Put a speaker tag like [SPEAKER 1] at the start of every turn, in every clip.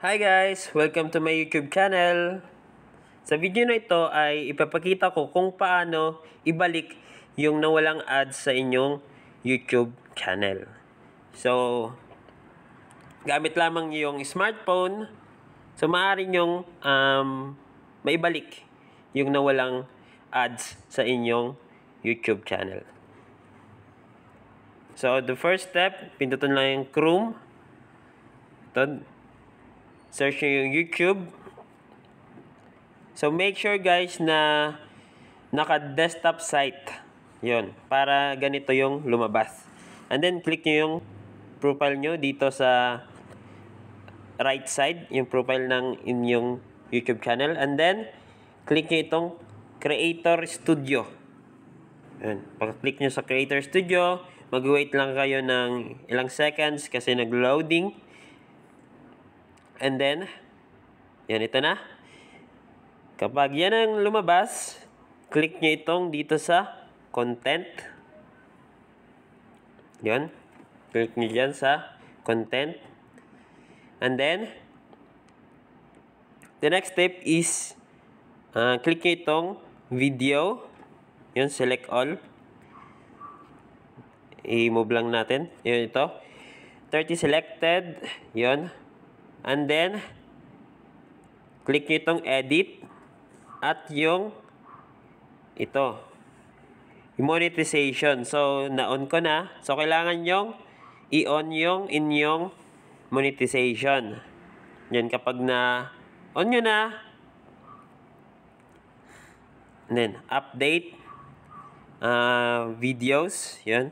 [SPEAKER 1] Hi guys! Welcome to my YouTube channel! Sa video na ito ay ipapakita ko kung paano ibalik yung nawalang ads sa inyong YouTube channel. So, gamit lamang yung smartphone so maaari nyong um, maibalik yung nawalang ads sa inyong YouTube channel. So, the first step, pindutin lang yung Chrome. Ito, search nyo yung YouTube. So, make sure guys na naka-desktop site. yon Para ganito yung lumabas. And then, click nyo yung profile nyo dito sa right side. Yung profile ng inyong YouTube channel. And then, click nyo itong Creator Studio. Yan. Pag-click nyo sa Creator Studio, mag-wait lang kayo ng ilang seconds kasi nag-loading. And then, yan, ito na. Kapag yan ang lumabas, click nyo itong dito sa content. Yan. Click nyo dyan sa content. And then, the next step is uh, click nyo itong video. Yan, select all. I-move lang natin. Yan, ito. 30 selected. Yan. And then, click nyo itong edit at yung ito. Monetization. So, na-on ko na. So, kailangan yung i-on yung inyong monetization. Yan, kapag na on nyo na, And then, update uh, videos. Yan.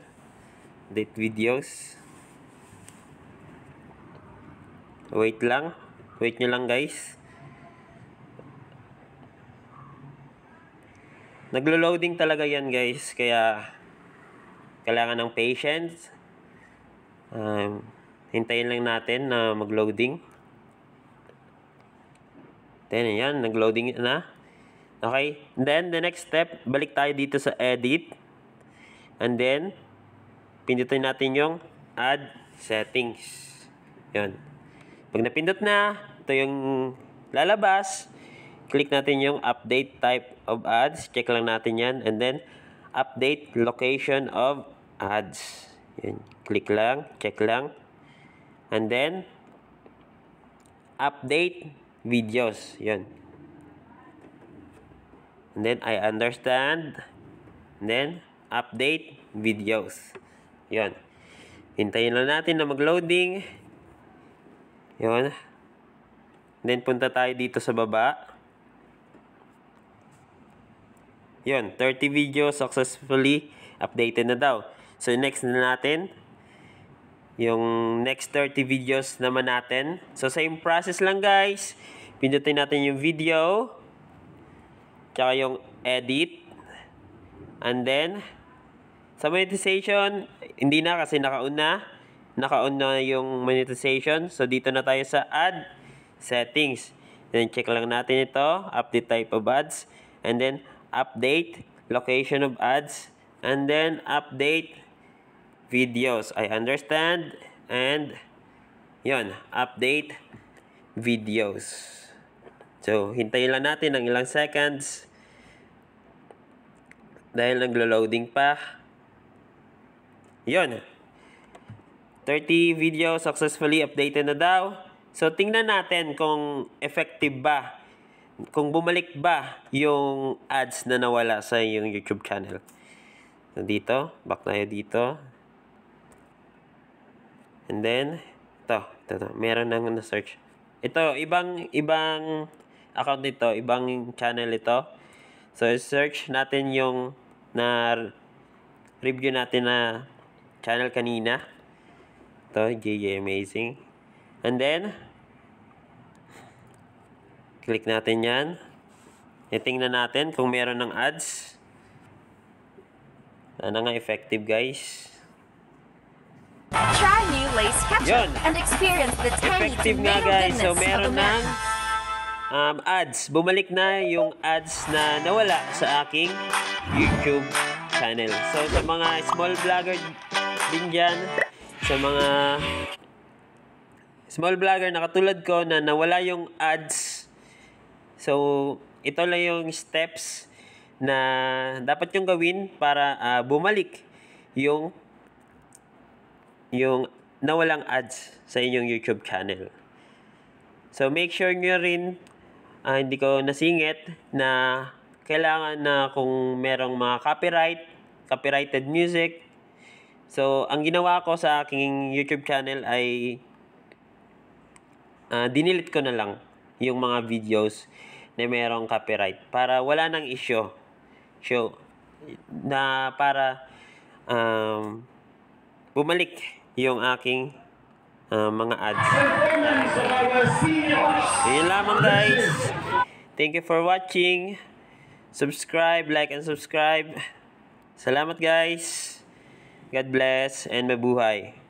[SPEAKER 1] Update videos. Wait lang. Wait nyo lang guys. Naglo-loading talaga yan guys. Kaya kailangan ng patience. Um, hintayin lang natin na mag-loading. Then yan. Nag-loading na. Okay. Then the next step. Balik tayo dito sa edit. And then pindutin natin yung add settings. Yan. Pag napindot na, ito yung lalabas. Click natin yung update type of ads. Check lang natin yan. And then, update location of ads. Yan. Click lang. Check lang. And then, update videos. Yan. And then, I understand. And then, update videos. Yan. Hintayin lang natin na mag-loading. Yun. Then, punta tayo dito sa baba. Yun, 30 videos successfully updated na daw. So, next na natin. Yung next 30 videos naman natin. So, same process lang guys. Pindutin natin yung video. Tsaka yung edit. And then, sa monetization, hindi na kasi nakauna naka-on na yung monetization. So, dito na tayo sa ad settings. Then, check lang natin ito. Update type of ads. And then, update location of ads. And then, update videos. I understand. And, yon update videos. So, hintayin lang natin ng ilang seconds. Dahil naglo-loading pa. yon 30 video successfully updated na daw. So, tingnan natin kung effective ba, kung bumalik ba yung ads na nawala sa yung YouTube channel. So, dito, back tayo dito. And then, ito, ito, ito meron nang na-search. Ito, ibang, ibang account nito, ibang channel ito. So, search natin yung na review natin na channel kanina. Ito, JJ Amazing. And then, click natin yan. Itingnan natin kung meron ng ads. Sana nga effective guys. Try new lace ketchup Yun. and experience the tiny effective nga guys. So meron ng um, ads. Bumalik na yung ads na nawala sa aking YouTube channel. So sa mga small vlogger din dyan, sa mga small vlogger na katulad ko na nawala yung ads. So, ito lang yung steps na dapat yung gawin para uh, bumalik yung yung nawalang ads sa inyong YouTube channel. So, make sure nyo rin, uh, hindi ko nasingit, na kailangan na kung merong mga copyright, copyrighted music, So, ang ginawa ko sa aking YouTube channel ay uh, dinilit ko na lang yung mga videos na merong copyright para wala nang issue show na para um, bumalik yung aking uh, mga ads. Yun lamang guys. Thank you for watching. Subscribe, like, and subscribe. Salamat guys. God bless and mabuhay.